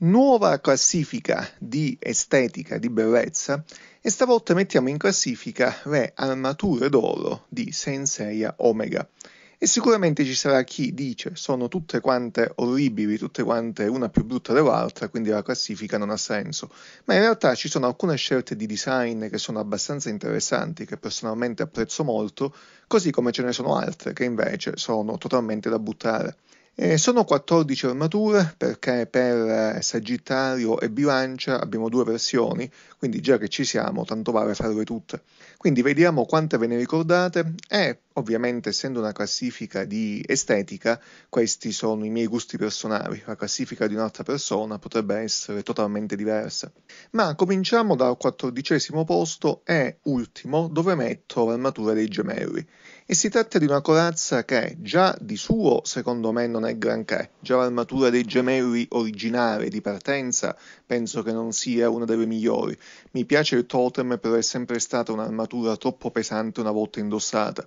nuova classifica di estetica, di bellezza e stavolta mettiamo in classifica le armature d'oro di Senseiya Omega. E sicuramente ci sarà chi dice sono tutte quante orribili, tutte quante una più brutta dell'altra, quindi la classifica non ha senso. Ma in realtà ci sono alcune scelte di design che sono abbastanza interessanti, che personalmente apprezzo molto, così come ce ne sono altre che invece sono totalmente da buttare. Eh, sono 14 armature perché per eh, Sagittario e Bilancia abbiamo due versioni, quindi già che ci siamo, tanto vale farle tutte. Quindi vediamo quante ve ne ricordate e ovviamente essendo una classifica di estetica, questi sono i miei gusti personali, la classifica di un'altra persona potrebbe essere totalmente diversa. Ma cominciamo dal quattordicesimo posto e ultimo dove metto l'armatura dei gemelli e si tratta di una corazza che già di suo secondo me non è granché, già l'armatura dei gemelli originale di partenza penso che non sia una delle migliori, mi piace il totem però è sempre stata un'armatura troppo pesante una volta indossata.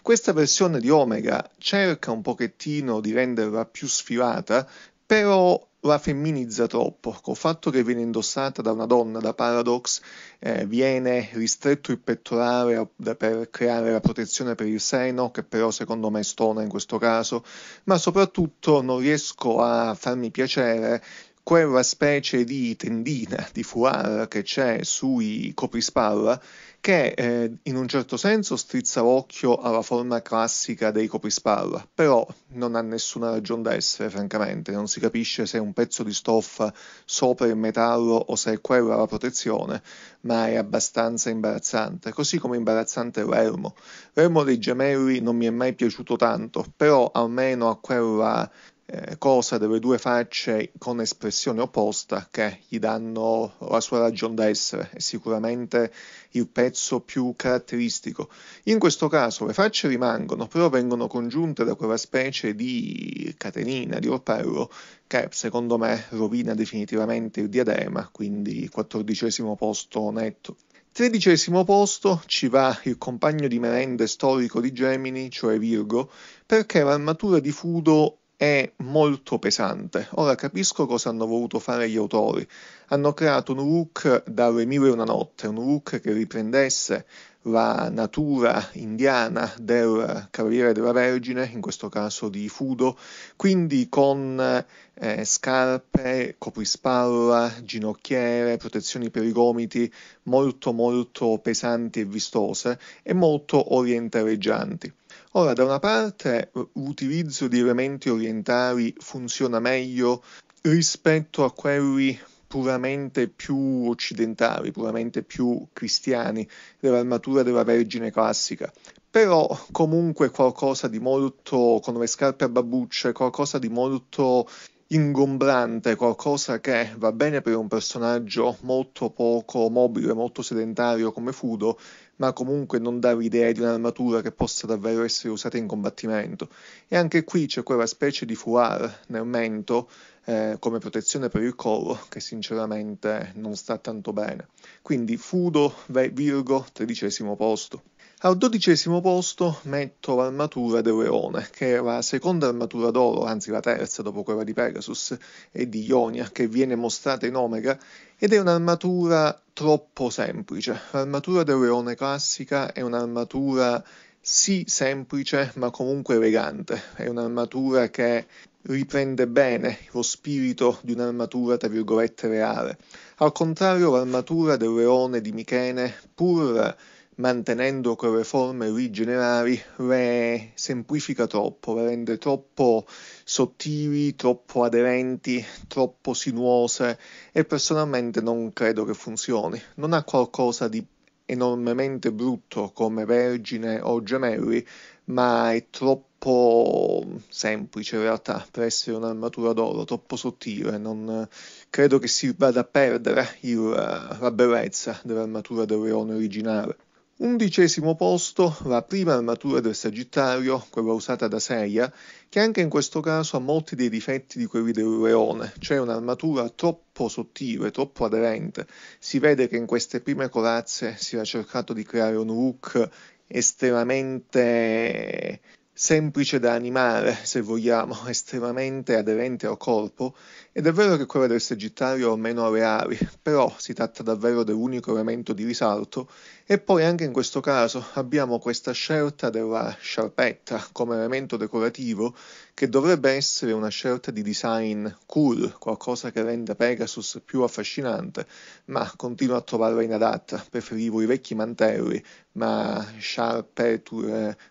Questa versione di Omega cerca un pochettino di renderla più sfilata, però la femminizza troppo, col fatto che viene indossata da una donna, da Paradox, eh, viene ristretto il pettorale per creare la protezione per il seno, che però secondo me stona in questo caso, ma soprattutto non riesco a farmi piacere quella specie di tendina, di foulard che c'è sui coprispalla, che eh, in un certo senso strizza l'occhio alla forma classica dei coprispalla, però non ha nessuna ragione d'essere, francamente, non si capisce se è un pezzo di stoffa sopra il metallo o se è quella la protezione, ma è abbastanza imbarazzante, così come imbarazzante l'ermo. L'ermo dei gemelli non mi è mai piaciuto tanto, però almeno a quella eh, cosa delle due facce con espressione opposta che gli danno la sua ragion d'essere, è sicuramente il pezzo più caratteristico. In questo caso le facce rimangono, però vengono congiunte da quella specie di catenina, di orpello, che secondo me rovina definitivamente il diadema, quindi quattordicesimo posto netto. Tredicesimo posto ci va il compagno di merende storico di Gemini, cioè Virgo, perché l'armatura di Fudo è molto pesante. Ora capisco cosa hanno voluto fare gli autori. Hanno creato un look dalle mille e una notte, un look che riprendesse la natura indiana del Cavaliere della Vergine, in questo caso di Fudo, quindi con eh, scarpe, coprispalla, ginocchiere, protezioni per i gomiti molto molto pesanti e vistose e molto orientaleggianti. Ora, da una parte eh, l'utilizzo di elementi orientali funziona meglio rispetto a quelli puramente più occidentali, puramente più cristiani, dell'armatura della Vergine classica, però comunque qualcosa di molto, con le scarpe a babbucce, qualcosa di molto ingombrante, qualcosa che va bene per un personaggio molto poco mobile, molto sedentario come Fudo, ma comunque non dà l'idea di un'armatura che possa davvero essere usata in combattimento. E anche qui c'è quella specie di foulard nel mento eh, come protezione per il collo che sinceramente non sta tanto bene. Quindi Fudo, Virgo, tredicesimo posto. Al dodicesimo posto metto l'armatura d'Eureone, che è la seconda armatura d'oro, anzi la terza dopo quella di Pegasus e di Ionia, che viene mostrata in Omega, ed è un'armatura troppo semplice. L'armatura d'Eureone classica è un'armatura sì semplice, ma comunque elegante. È un'armatura che riprende bene lo spirito di un'armatura tra virgolette reale. Al contrario, l'armatura del leone di Michene, pur mantenendo quelle forme lì generali, le semplifica troppo, le rende troppo sottili, troppo aderenti, troppo sinuose e personalmente non credo che funzioni. Non ha qualcosa di enormemente brutto come Vergine o Gemelli, ma è troppo semplice in realtà per essere un'armatura d'oro, troppo sottile. Non, credo che si vada a perdere il, la bellezza dell'armatura del leone originale. Undicesimo posto, la prima armatura del Sagittario, quella usata da Seiya, che anche in questo caso ha molti dei difetti di quelli del Leone, cioè un'armatura troppo sottile, troppo aderente. Si vede che in queste prime corazze si era cercato di creare un look estremamente semplice da animare, se vogliamo, estremamente aderente al corpo, ed è vero che quella del Sagittario ha meno areali, però si tratta davvero dell'unico elemento di risalto e poi anche in questo caso abbiamo questa scelta della sciarpetta come elemento decorativo che dovrebbe essere una scelta di design cool, qualcosa che renda Pegasus più affascinante, ma continuo a trovarla inadatta. Preferivo i vecchi mantelli, ma sciarpe,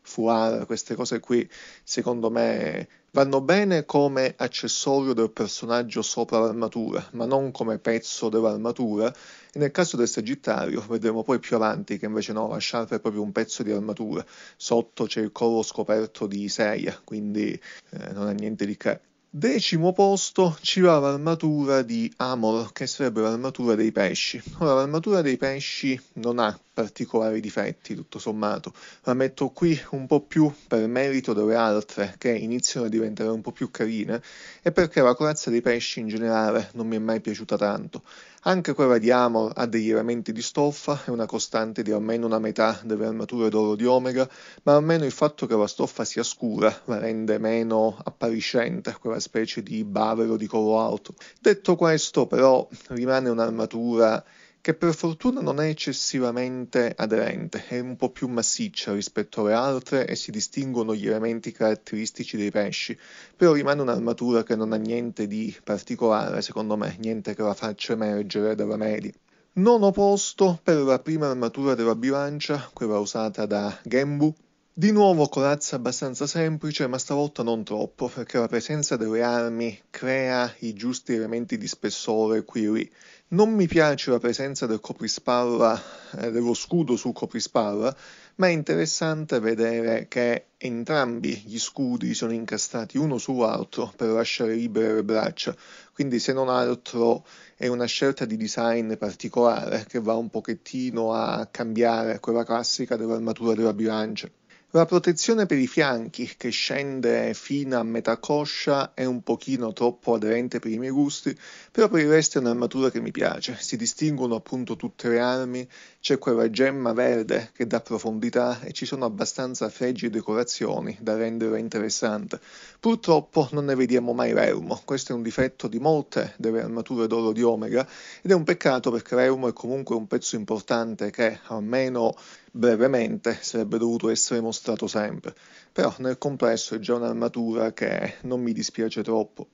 fuar, queste cose qui, secondo me Vanno bene come accessorio del personaggio sopra l'armatura, ma non come pezzo dell'armatura. E nel caso del Sagittario, vedremo poi più avanti che invece no, la sciarpa è proprio un pezzo di armatura. Sotto c'è il collo scoperto di Seia, quindi eh, non è niente di che. Decimo posto ci va l'armatura di Amor, che sarebbe l'armatura dei pesci. Ora, l'armatura dei pesci non ha particolari difetti, tutto sommato. La metto qui un po' più per merito delle altre che iniziano a diventare un po' più carine e perché la corazza dei pesci in generale non mi è mai piaciuta tanto. Anche quella di Amor ha degli elementi di stoffa e una costante di almeno una metà delle armature d'oro di Omega, ma almeno il fatto che la stoffa sia scura la rende meno appariscente, quella specie di bavero di collo alto. Detto questo, però, rimane un'armatura che per fortuna non è eccessivamente aderente, è un po' più massiccia rispetto alle altre e si distinguono gli elementi caratteristici dei pesci, però rimane un'armatura che non ha niente di particolare, secondo me, niente che la faccia emergere dalla media. Nono posto per la prima armatura della bilancia, quella usata da Gembu, di nuovo corazza abbastanza semplice, ma stavolta non troppo, perché la presenza delle armi crea i giusti elementi di spessore qui e lì. Non mi piace la presenza del coprispalla, eh, dello scudo sul coprispalla, ma è interessante vedere che entrambi gli scudi sono incastrati uno sull'altro per lasciare libere le braccia, quindi se non altro è una scelta di design particolare che va un pochettino a cambiare quella classica dell'armatura della bilancia. La protezione per i fianchi, che scende fino a metà coscia, è un pochino troppo aderente per i miei gusti, però per il resto è un'armatura che mi piace. Si distinguono appunto tutte le armi c'è quella gemma verde che dà profondità e ci sono abbastanza fregi e decorazioni da renderla interessante. Purtroppo non ne vediamo mai Reumo, questo è un difetto di molte delle armature d'oro di Omega ed è un peccato perché Reumo è comunque un pezzo importante che almeno brevemente sarebbe dovuto essere mostrato sempre. Però nel complesso è già un'armatura che non mi dispiace troppo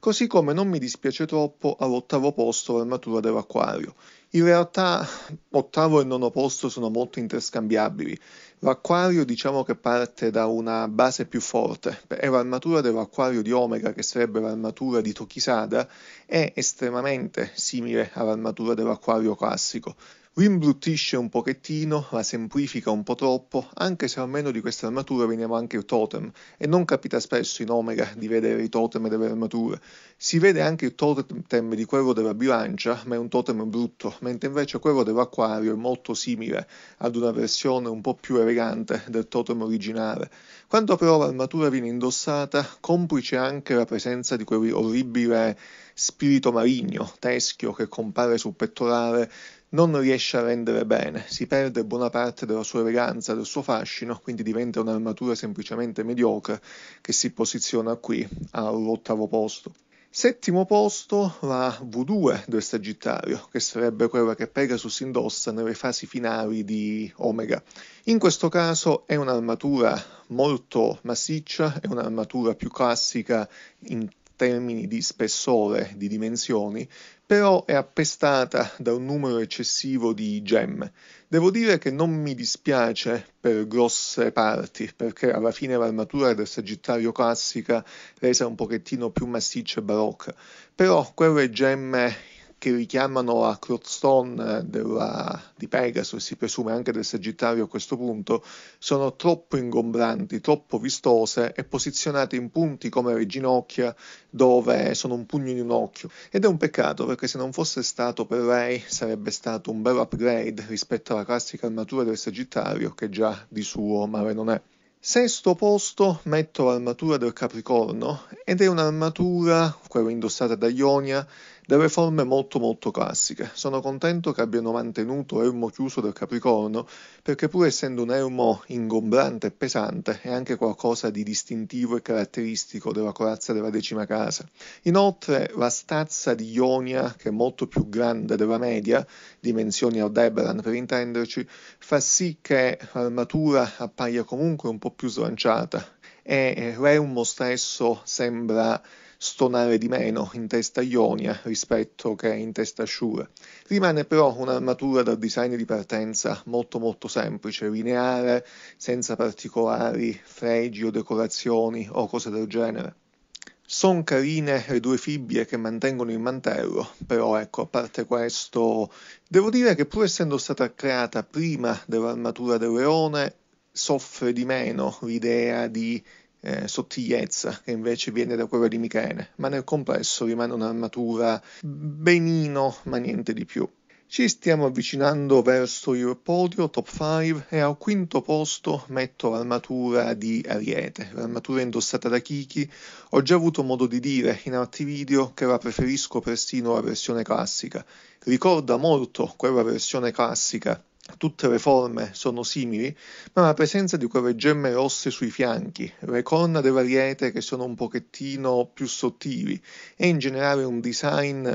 così come non mi dispiace troppo all'ottavo posto l'armatura dell'acquario. In realtà ottavo e nono posto sono molto interscambiabili. L'acquario diciamo che parte da una base più forte, è l'armatura dell'acquario di Omega, che sarebbe l'armatura di Tokisada, è estremamente simile all'armatura dell'acquario classico. Lo un pochettino, la semplifica un po' troppo, anche se almeno di questa armatura veniva anche il totem, e non capita spesso in Omega di vedere i totem delle armature. Si vede anche il totem di quello della bilancia, ma è un totem brutto, mentre invece quello dell'acquario è molto simile ad una versione un po' più elegante del totem originale. Quando però l'armatura viene indossata, complice anche la presenza di quell'orribile spirito marigno, teschio, che compare sul pettorale, non riesce a rendere bene, si perde buona parte della sua eleganza, del suo fascino, quindi diventa un'armatura semplicemente mediocre che si posiziona qui all'ottavo posto. Settimo posto la V2 del Sagittario, che sarebbe quella che Pegasus indossa nelle fasi finali di Omega. In questo caso è un'armatura molto massiccia, è un'armatura più classica in termini di spessore, di dimensioni, però è appestata da un numero eccessivo di gemme. Devo dire che non mi dispiace per grosse parti, perché alla fine l'armatura del Sagittario classica resa un pochettino più massiccia e barocca, però quelle gemme che richiamano a Crotstone eh, di Pegaso e si presume anche del Sagittario a questo punto, sono troppo ingombranti, troppo vistose e posizionate in punti come le ginocchia dove sono un pugno in un occhio. Ed è un peccato perché se non fosse stato per lei sarebbe stato un bel upgrade rispetto alla classica armatura del Sagittario che già di suo mare non è. Sesto posto metto l'armatura del Capricorno ed è un'armatura, quella indossata da Ionia, delle forme molto molto classiche. Sono contento che abbiano mantenuto l'elmo chiuso del Capricorno, perché pur essendo un elmo ingombrante e pesante, è anche qualcosa di distintivo e caratteristico della corazza della decima casa. Inoltre la stazza di Ionia, che è molto più grande della media, dimensioni Aldebaran per intenderci, fa sì che l'armatura appaia comunque un po' più slanciata e l'elmo stesso sembra stonare di meno in testa Ionia rispetto che in testa Shure. Rimane però un'armatura dal design di partenza molto molto semplice, lineare, senza particolari fregi o decorazioni o cose del genere. Sono carine le due fibbie che mantengono il mantello, però ecco, a parte questo, devo dire che pur essendo stata creata prima dell'armatura del leone, soffre di meno l'idea di eh, sottigliezza che invece viene da quella di Michele, ma nel complesso rimane un'armatura benino, ma niente di più. Ci stiamo avvicinando verso il podio top 5 e al quinto posto metto l'armatura di Ariete, l'armatura indossata da Kiki. Ho già avuto modo di dire in altri video che la preferisco persino alla versione classica. Ricorda molto quella versione classica Tutte le forme sono simili, ma la presenza di quelle gemme rosse sui fianchi, le corna della riete che sono un pochettino più sottili e in generale un design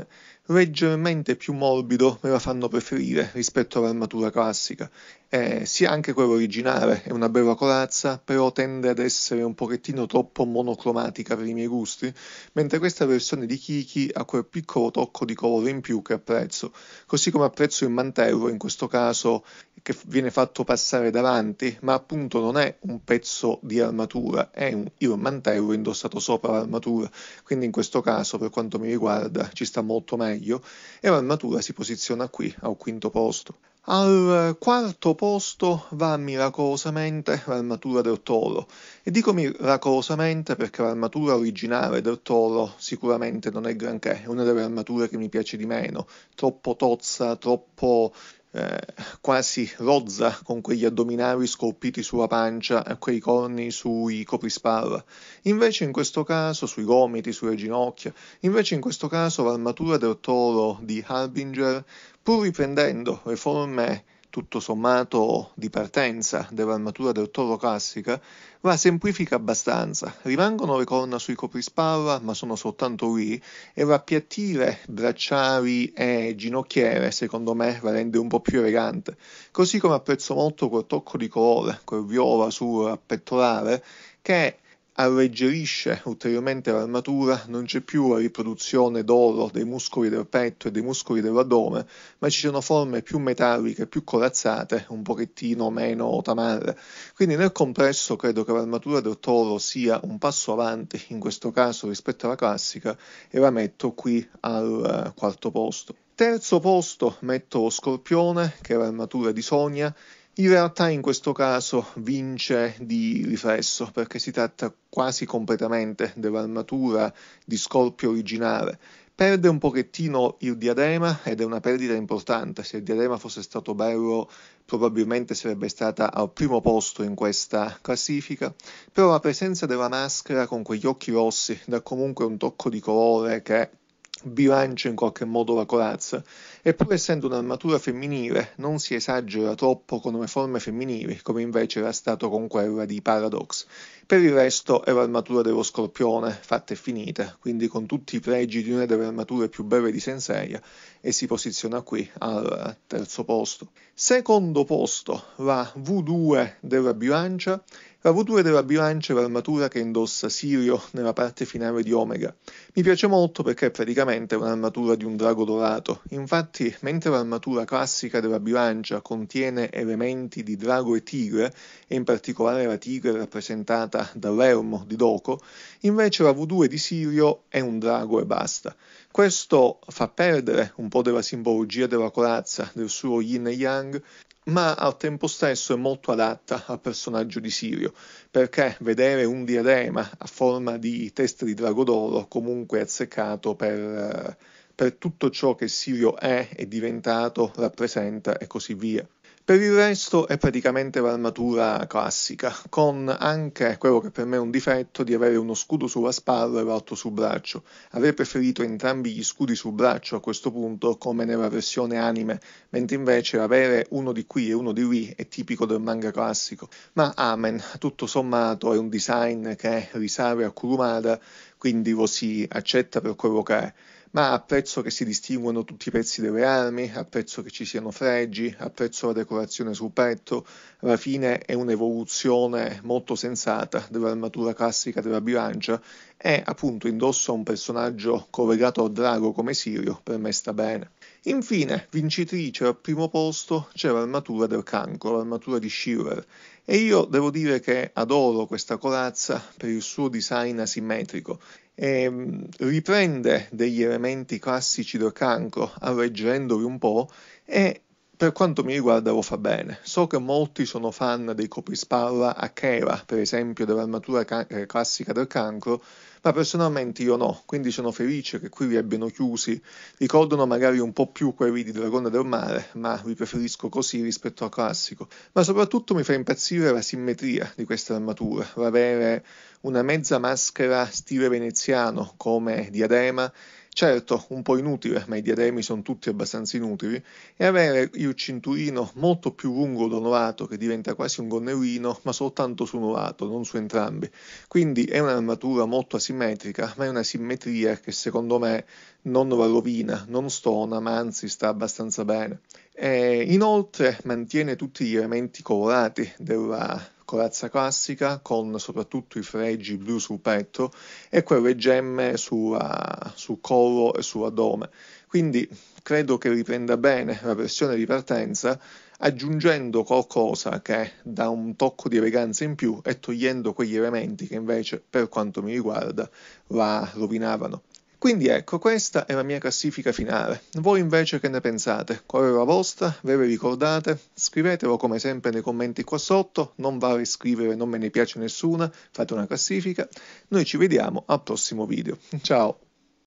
leggermente più morbido me la fanno preferire rispetto all'armatura classica eh, sia anche quello originale è una bella corazza, però tende ad essere un pochettino troppo monocromatica per i miei gusti, mentre questa versione di Kiki ha quel piccolo tocco di colore in più che apprezzo, così come apprezzo il mantello in questo caso che viene fatto passare davanti, ma appunto non è un pezzo di armatura, è un, il mantello indossato sopra l'armatura, quindi in questo caso per quanto mi riguarda ci sta molto meglio e l'armatura si posiziona qui al quinto posto. Al quarto posto va miracolosamente l'armatura del toro e dico miracolosamente perché l'armatura originale del toro sicuramente non è granché, è una delle armature che mi piace di meno, troppo tozza, troppo eh, quasi rozza con quegli addominali scolpiti sulla pancia e eh, quei corni sui coprispalla. Invece in questo caso, sui gomiti, sulle ginocchia, invece in questo caso l'armatura del toro di Harbinger pur riprendendo le forme tutto sommato di partenza dell'armatura del toro classica, la semplifica abbastanza. Rimangono le corna sui coprispalla, ma sono soltanto lì, e va a piattire bracciali e ginocchiere, secondo me, la rende un po' più elegante. Così come apprezzo molto quel tocco di colore, quel viola sul pettorale, che alleggerisce ulteriormente l'armatura, non c'è più la riproduzione d'oro dei muscoli del petto e dei muscoli dell'addome, ma ci sono forme più metalliche, più corazzate, un pochettino meno tamarre. Quindi nel complesso credo che l'armatura del toro sia un passo avanti in questo caso rispetto alla classica e la metto qui al eh, quarto posto. Terzo posto metto lo Scorpione, che è l'armatura di Sonia, in realtà in questo caso vince di riflesso perché si tratta quasi completamente dell'armatura di Scorpio originale. Perde un pochettino il diadema ed è una perdita importante. Se il diadema fosse stato bello probabilmente sarebbe stata al primo posto in questa classifica, però la presenza della maschera con quegli occhi rossi dà comunque un tocco di colore che bilancia in qualche modo la corazza e essendo un'armatura femminile, non si esagera troppo con le forme femminili, come invece era stato con quella di Paradox. Per il resto è l'armatura dello scorpione, fatta e finita, quindi con tutti i pregi di una delle armature più belle di Sensei, e si posiziona qui al terzo posto. Secondo posto, la V2 della bilancia. La V2 della bilancia è l'armatura che indossa Sirio nella parte finale di Omega. Mi piace molto perché è praticamente un'armatura di un drago dorato, infatti Infatti, mentre l'armatura classica della bilancia contiene elementi di drago e tigre, e in particolare la tigre rappresentata dall'elmo di Doco, invece la V2 di Sirio è un drago e basta. Questo fa perdere un po' della simbologia della corazza, del suo yin e yang, ma al tempo stesso è molto adatta al personaggio di Sirio, perché vedere un diadema a forma di testa di drago d'oro comunque azzeccato per eh, per tutto ciò che Sirio è, è diventato, rappresenta e così via. Per il resto è praticamente l'armatura classica, con anche quello che per me è un difetto di avere uno scudo sulla spalla e l'altro sul braccio. Avrei preferito entrambi gli scudi sul braccio a questo punto, come nella versione anime, mentre invece avere uno di qui e uno di lì è tipico del manga classico. Ma amen, tutto sommato è un design che risale a Kurumada, quindi lo si accetta per quello che è ma apprezzo che si distinguano tutti i pezzi delle armi, apprezzo che ci siano fregi, apprezzo la decorazione sul petto, alla fine è un'evoluzione molto sensata dell'armatura classica della bilancia e appunto indossa un personaggio collegato al drago come Sirio, per me sta bene. Infine, vincitrice al primo posto c'è l'armatura del cancro, l'armatura di Shiver, e io devo dire che adoro questa corazza per il suo design asimmetrico. E ehm, riprende degli elementi classici del cancro, alleggendoli un po' e per quanto mi riguarda lo fa bene. So che molti sono fan dei coprispalla a chela, per esempio dell'armatura ca- eh, classica del cancro, ma personalmente io no, quindi sono felice che qui li abbiano chiusi. Ricordano magari un po' più quelli di Dragone del Mare, ma li preferisco così rispetto al classico. Ma soprattutto mi fa impazzire la simmetria di questa armatura, l'avere una mezza maschera stile veneziano come diadema certo un po' inutile, ma i diademi sono tutti abbastanza inutili, e avere il cinturino molto più lungo da un lato che diventa quasi un gonnellino, ma soltanto su un lato, non su entrambi. Quindi è un'armatura molto asimmetrica, ma è una simmetria che secondo me non la rovina, non stona, ma anzi sta abbastanza bene. E inoltre mantiene tutti gli elementi colorati della corazza classica con soprattutto i fregi blu sul petto e quelle gemme su, sul collo e sull'addome. Quindi credo che riprenda bene la versione di partenza aggiungendo qualcosa che dà un tocco di eleganza in più e togliendo quegli elementi che invece per quanto mi riguarda la rovinavano. Quindi ecco, questa è la mia classifica finale. Voi invece che ne pensate? Qual è la vostra? Ve la ricordate? Scrivetelo come sempre nei commenti qua sotto, non vale scrivere non me ne piace nessuna, fate una classifica. Noi ci vediamo al prossimo video. Ciao!